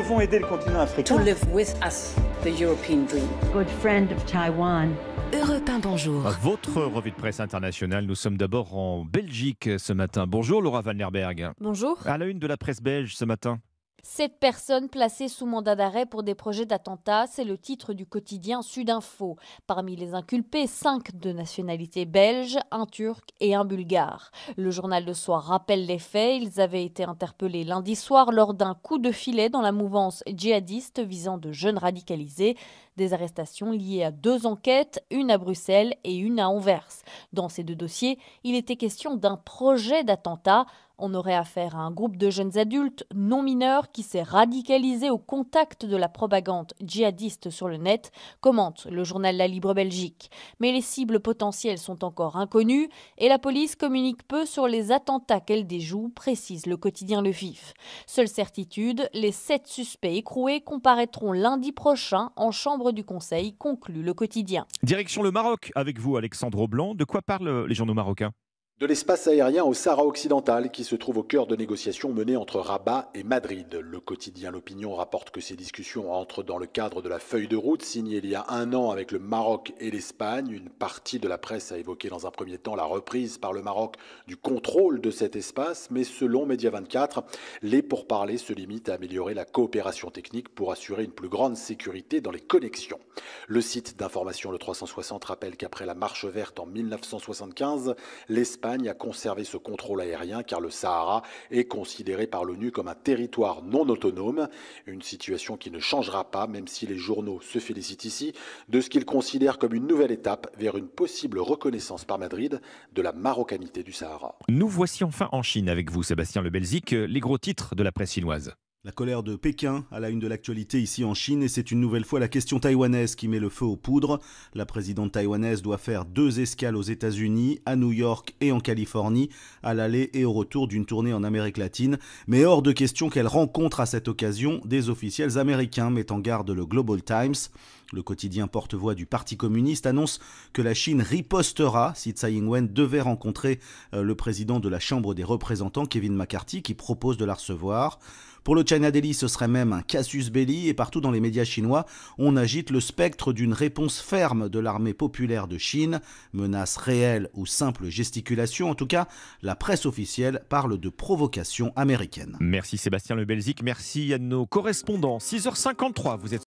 devons aider le continent africain. To live with us, the European dream. Good friend of Taiwan. bonjour. Votre revue de presse internationale, nous sommes d'abord en Belgique ce matin. Bonjour Laura Van Bonjour. À la une de la presse belge ce matin. Sept personnes placées sous mandat d'arrêt pour des projets d'attentat, c'est le titre du quotidien Sudinfo. Parmi les inculpés, cinq de nationalité belge, un turc et un bulgare. Le journal de soir rappelle les faits. Ils avaient été interpellés lundi soir lors d'un coup de filet dans la mouvance djihadiste visant de jeunes radicalisés. Des arrestations liées à deux enquêtes, une à Bruxelles et une à Anvers. Dans ces deux dossiers, il était question d'un projet d'attentat on aurait affaire à un groupe de jeunes adultes non mineurs qui s'est radicalisé au contact de la propagande djihadiste sur le net, commente le journal La Libre Belgique. Mais les cibles potentielles sont encore inconnues et la police communique peu sur les attentats qu'elle déjoue, précise le quotidien Le FIF. Seule certitude, les sept suspects écroués comparaîtront lundi prochain en chambre du Conseil, conclut le quotidien. Direction le Maroc avec vous, Alexandre Blanc. De quoi parlent les journaux marocains de l'espace aérien au Sahara occidental, qui se trouve au cœur de négociations menées entre Rabat et Madrid. Le quotidien L'Opinion rapporte que ces discussions entrent dans le cadre de la feuille de route signée il y a un an avec le Maroc et l'Espagne. Une partie de la presse a évoqué dans un premier temps la reprise par le Maroc du contrôle de cet espace, mais selon Média 24, les pourparlers se limitent à améliorer la coopération technique pour assurer une plus grande sécurité dans les connexions. Le site d'information Le 360 rappelle qu'après la marche verte en 1975, l'Espagne à conserver ce contrôle aérien car le Sahara est considéré par l'ONU comme un territoire non autonome, une situation qui ne changera pas même si les journaux se félicitent ici de ce qu'ils considèrent comme une nouvelle étape vers une possible reconnaissance par Madrid de la marocanité du Sahara. Nous voici enfin en Chine avec vous Sébastien Le Belzic, les gros titres de la presse chinoise. La colère de Pékin à la une de l'actualité ici en Chine et c'est une nouvelle fois la question taïwanaise qui met le feu aux poudres. La présidente taïwanaise doit faire deux escales aux États-Unis, à New York et en Californie, à l'aller et au retour d'une tournée en Amérique latine, mais hors de question qu'elle rencontre à cette occasion des officiels américains, mettant en garde le Global Times. Le quotidien porte-voix du Parti communiste annonce que la Chine ripostera si Tsai Ing-wen devait rencontrer euh, le président de la Chambre des représentants, Kevin McCarthy, qui propose de la recevoir. Pour le China Daily, ce serait même un casus belli et partout dans les médias chinois, on agite le spectre d'une réponse ferme de l'armée populaire de Chine, menace réelle ou simple gesticulation. En tout cas, la presse officielle parle de provocation américaine. Merci Sébastien Le merci à nos correspondants. 6h53, vous êtes